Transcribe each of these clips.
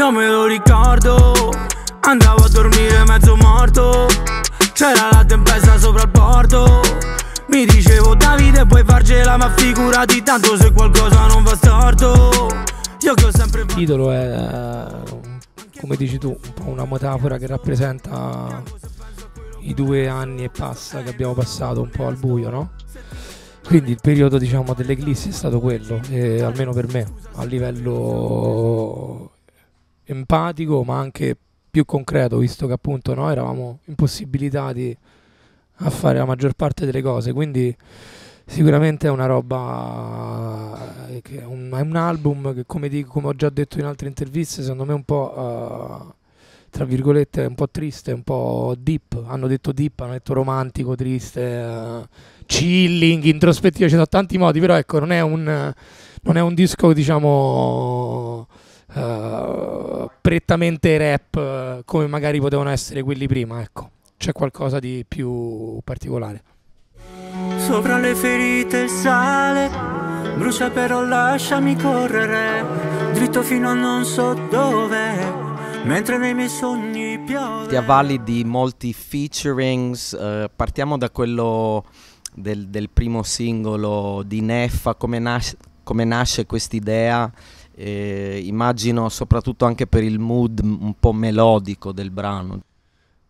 Io me lo ricordo Andavo a dormire mezzo morto C'era la tempesta sopra il porto Mi dicevo Davide puoi farcela ma figurati tanto se qualcosa non va storto Io che ho sempre... Il titolo è, eh, come dici tu, un po' una metafora che rappresenta i due anni e passa che abbiamo passato un po' al buio, no? Quindi il periodo diciamo, dell'eclissi è stato quello, eh, almeno per me, a livello empatico ma anche più concreto, visto che appunto noi eravamo impossibilitati a fare la maggior parte delle cose, quindi sicuramente è una roba, eh, è un, è un album che come, dico, come, ho già detto in altre interviste, secondo me è un po'... Uh, tra virgolette un po' triste, un po' deep, hanno detto deep, hanno detto romantico, triste, uh, chilling, introspettivo, ci sono tanti modi, però ecco, non è un, non è un disco diciamo eh, prettamente rap eh, come magari potevano essere quelli prima, ecco. C'è qualcosa di più particolare. Sopra le ferite il sale, brucia però lasciami correre, dritto fino a non so dove. Mentre nei miei sogni piove. Ti avvali di molti featurings, eh, partiamo da quello del, del, primo singolo di Neffa, come, nas- come nasce quest'idea eh, immagino soprattutto anche per il mood un po' melodico del brano.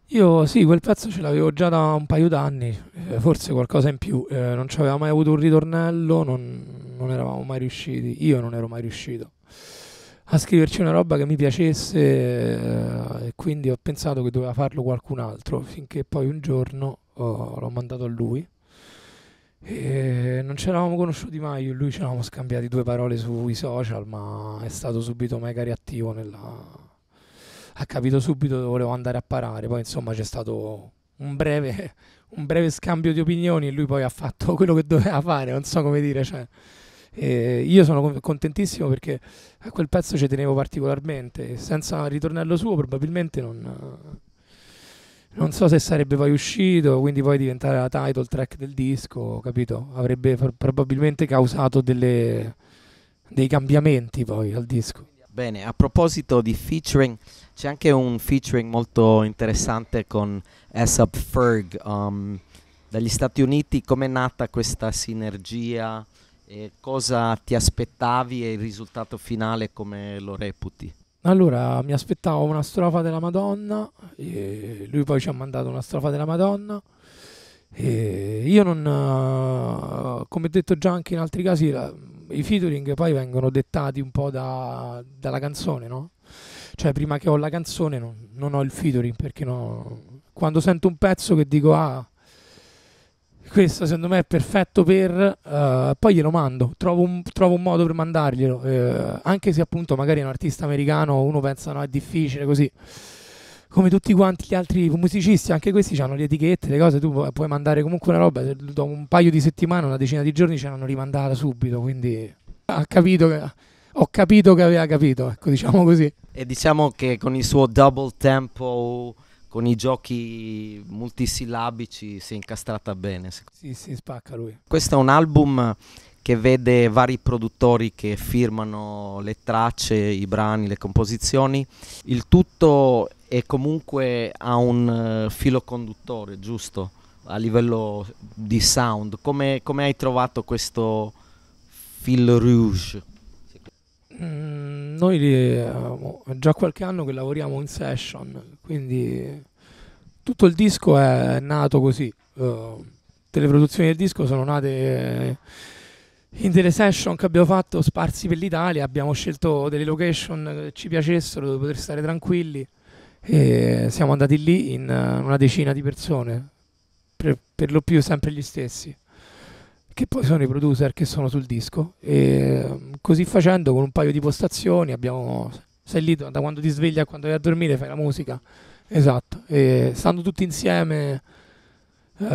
Io sì, quel pezzo ce l'avevo già da un paio d'anni, eh, forse qualcosa in più, eh, non ci aveva mai avuto un ritornello, non, non, eravamo mai riusciti, io non ero mai riuscito a scriverci una roba che mi piacesse eh, e quindi ho pensato che doveva farlo qualcun altro, finché poi un giorno oh, l'ho mandato a lui e non ci eravamo conosciuti mai, io e lui ci eravamo scambiati due parole sui social, ma è stato subito mega reattivo nella... Ha capito subito dove volevo andare a parare, poi insomma c'è stato un breve, un breve scambio di opinioni e lui poi ha fatto quello che doveva fare, non so come dire, cioè... E io sono contentissimo perché a quel pezzo ci tenevo particolarmente. Senza ritornello suo, probabilmente non, non so se sarebbe poi uscito, quindi poi diventare la title track del disco, capito? Avrebbe far, probabilmente causato delle, dei cambiamenti poi al disco. Bene, a proposito di featuring, c'è anche un featuring molto interessante con Aesop Ferg um, dagli Stati Uniti. Com'è nata questa sinergia? E cosa ti aspettavi e il risultato finale come lo reputi? Allora, mi aspettavo una strofa della Madonna, e lui poi ci ha mandato una strofa della Madonna. E io non, eh, come detto già anche in altri casi, la, i featuring poi vengono dettati un po' da, dalla canzone, no? Cioè, prima che ho la canzone, non, non ho il featuring perché no, quando sento un pezzo che dico, ah, questo secondo me è perfetto per... Uh, poi glielo mando, trovo un, trovo un modo per mandarglielo, eh, anche se appunto magari è un artista americano uno pensa no è difficile così. Come tutti quanti gli altri musicisti, anche questi hanno le etichette, le cose, tu puoi mandare comunque una roba, dopo un paio di settimane, una decina di giorni ce l'hanno rimandata subito, quindi ha capito che ho capito che aveva capito, ecco, diciamo così. E diciamo che con il suo double tempo con i giochi multisillabici si è incastrata bene. Sì, si spacca lui. Questo è un album che vede vari produttori che firmano le tracce, i brani, le composizioni. Il tutto è comunque ha un eh, filo conduttore, giusto? A livello di sound. Come, come hai trovato questo fil rouge? Mm, noi eh, abbiamo già qualche anno che lavoriamo in session, quindi tutto il disco è nato così. Uh, eh, tutte le produzioni del disco sono nate eh, in delle session che abbiamo fatto sparsi per l'Italia. Abbiamo scelto delle location che ci piacessero, dove poter stare tranquilli. E siamo andati lì in eh, una decina di persone, per, per lo più sempre gli stessi che poi sono i producer che sono sul disco e mm, così facendo con un paio di postazioni abbiamo sei lì da quando ti svegli a quando vai a dormire, fai la musica. Esatto, e stando tutti insieme, uh,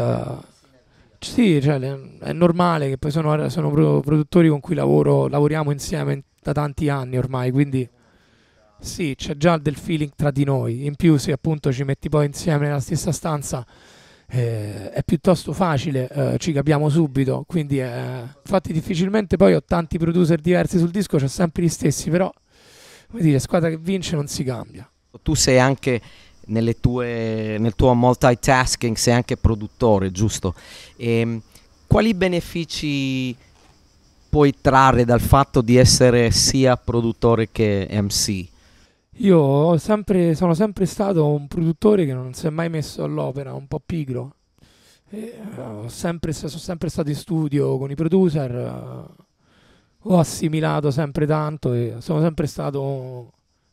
sì, cioè, è normale che poi sono, sono, produttori con cui lavoro, lavoriamo insieme da tanti anni ormai, quindi sì, c'è già del feeling tra di noi. In più, se appunto ci metti poi insieme nella stessa stanza, eh, è piuttosto facile, eh, ci capiamo subito. Quindi, eh, infatti, difficilmente poi ho tanti producer diversi sul disco, c'è sempre gli stessi, però come dire, squadra che vince non si cambia. Tu sei anche tue, nel tuo multitasking, sei anche produttore, giusto? E, ehm, quali benefici puoi trarre dal fatto di essere sia produttore che MC? Io sempre, sono sempre stato un produttore che non si è mai messo all'opera, un po' pigro. E, uh, sempre, sono sempre stato in studio con i producer. Uh, ho assimilato sempre tanto e sono sempre stato un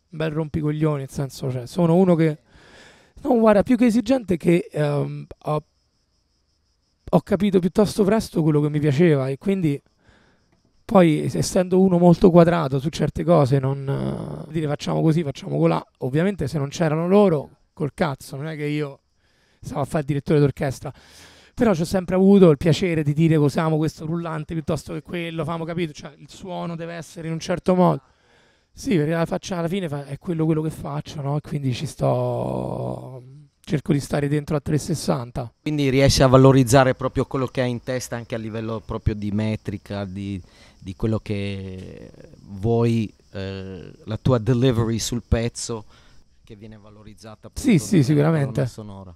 bel rompicoglioni, nel senso, cioè, sono uno che... No, guarda, più che esigente che ehm, ho, ho, capito piuttosto presto quello che mi piaceva e quindi poi essendo uno molto quadrato su certe cose non eh, dire facciamo così, facciamo colà, ovviamente se non c'erano loro, col cazzo, non è che io stavo a fare il direttore d'orchestra però ci ho sempre avuto il piacere di dire usiamo questo rullante piuttosto che quello, famo capito, cioè, il suono deve essere in un certo modo. Sì, perché la faccia alla fine fa, è quello, quello che faccio, no? Quindi ci sto cerco di stare dentro a 360. Quindi riesci a valorizzare proprio quello che hai in testa anche a livello proprio di metrica, di, di quello che vuoi, eh, la tua delivery sul pezzo che viene valorizzata. Sì, sì, sicuramente. Sonora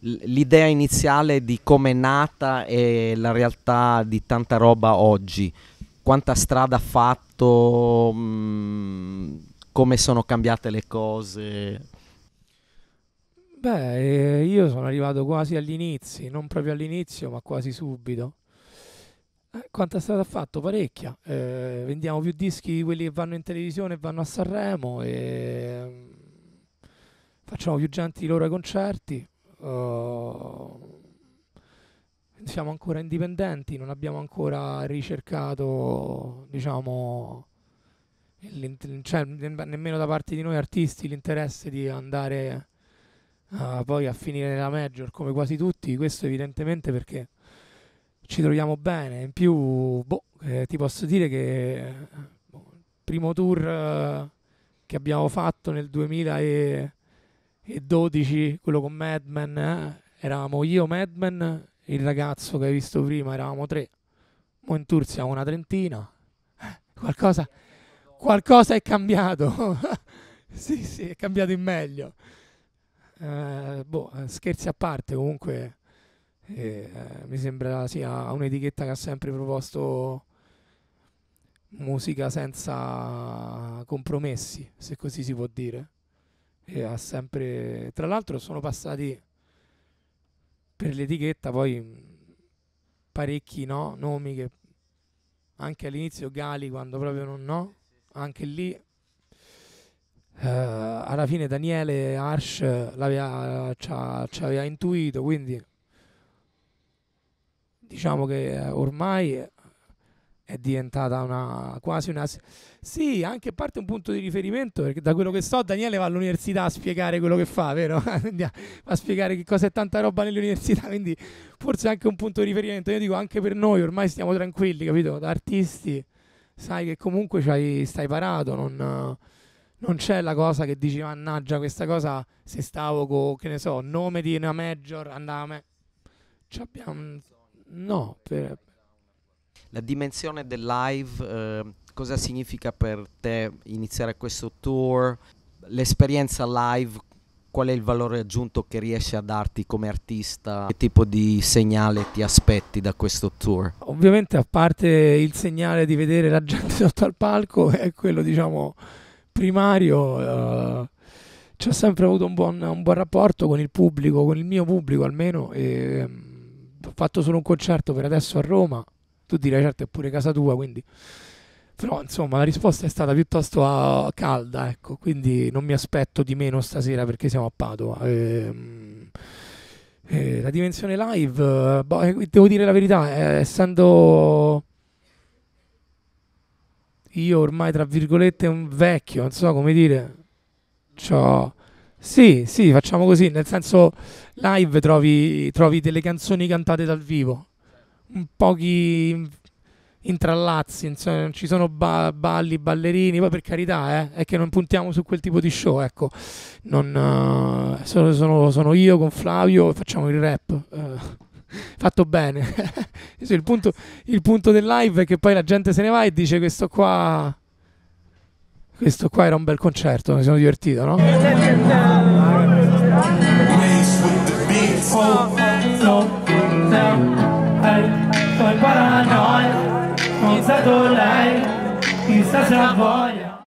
l'idea iniziale di come è nata e la realtà di tanta roba oggi, quanta strada ha fatto, mh, mm, come sono cambiate le cose. Beh, eh, io sono arrivato quasi all'inizio, non proprio all'inizio, ma quasi subito. Eh, quanta strada ha fatto? Parecchia. Eh, vendiamo più dischi di quelli che vanno in televisione e vanno a Sanremo e mm, facciamo più gente i loro concerti uh, siamo ancora indipendenti, non abbiamo ancora ricercato, diciamo, cioè, nemmeno da parte di noi artisti l'interesse di andare uh, poi a finire nella major come quasi tutti, questo evidentemente perché ci troviamo bene, in più boh, eh, ti posso dire che boh, il primo tour uh, che abbiamo fatto nel 2000 e e 12, quello con Madman, eh? eravamo io, Madman, il ragazzo che hai visto prima, eravamo tre. Mo in tour siamo una trentina. Eh, qualcosa, qualcosa è cambiato. sì, sì, è cambiato in meglio. Eh, boh, eh, scherzi a parte, comunque eh, eh, mi sembra sia un'etichetta che ha sempre proposto musica senza compromessi, se così si può dire e ha sempre... Tra l'altro sono passati per l'etichetta poi parecchi no? nomi che anche all'inizio Gali quando proprio non no, anche lì Uh, alla fine Daniele Arsh ci, aveva intuito, quindi diciamo che ormai è diventata una, quasi una... Sì, anche parte un punto di riferimento, perché da quello che so Daniele va all'università a spiegare quello che fa, vero? va a spiegare che cosa è tanta roba nell'università quindi forse anche un punto di riferimento. Io dico anche per noi, ormai stiamo tranquilli, capito? Da artisti sai che comunque stai parato, non, non, c'è la cosa che dici mannaggia questa cosa se stavo con, che ne so, nome di una major, andava a me. C'abbiamo... No, per, la dimensione del live, eh, cosa significa per te iniziare questo tour? L'esperienza live, qual è il valore aggiunto che riesci a darti come artista? Che tipo di segnale ti aspetti da questo tour? Ovviamente a parte il segnale di vedere la gente sotto al palco, è quello diciamo primario. Eh, ho sempre avuto un buon, un buon, rapporto con il pubblico, con il mio pubblico almeno. E, mm, ho fatto solo un concerto per adesso a Roma, tu direi certo, è pure casa tua, quindi... Però, insomma, la risposta è stata piuttosto ah, calda, ecco, quindi non mi aspetto di meno stasera perché siamo a Padova. Ehm... Eh, la dimensione live, boh, eh, devo dire la verità, eh, essendo io ormai tra virgolette un vecchio, non so come dire, cioè, sì, sì, facciamo così, nel senso live trovi, trovi delle canzoni cantate dal vivo, pochi intrallazzi, insomma, ci sono ba- balli, ballerini, poi per carità, eh, è che non puntiamo su quel tipo di show, ecco, non, uh, sono, sono, sono, io con Flavio e facciamo il rap. Uh, fatto bene. il, punto, il punto del live è che poi la gente se ne va e dice questo qua... Questo qua era un bel concerto, mi sono divertito, no? essas é avórias.